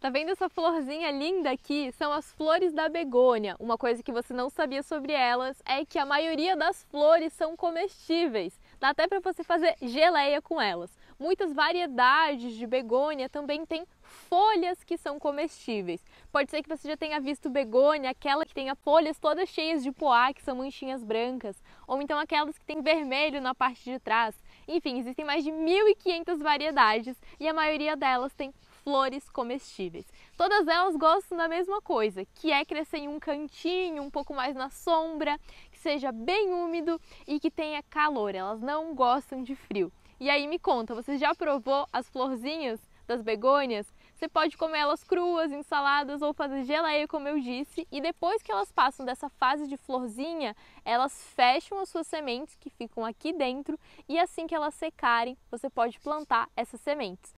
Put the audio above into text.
Tá vendo essa florzinha linda aqui? São as flores da begônia. Uma coisa que você não sabia sobre elas é que a maioria das flores são comestíveis. Dá até para você fazer geleia com elas. Muitas variedades de begônia também têm folhas que são comestíveis. Pode ser que você já tenha visto begônia, aquela que tenha folhas todas cheias de poá, que são manchinhas brancas, ou então aquelas que têm vermelho na parte de trás. Enfim, existem mais de 1.500 variedades e a maioria delas tem flores comestíveis. Todas elas gostam da mesma coisa, que é crescer em um cantinho, um pouco mais na sombra, que seja bem úmido e que tenha calor. Elas não gostam de frio. E aí me conta, você já provou as florzinhas das begônias? Você pode comer elas cruas, em saladas ou fazer geleia, como eu disse. E depois que elas passam dessa fase de florzinha, elas fecham as suas sementes que ficam aqui dentro e assim que elas secarem, você pode plantar essas sementes.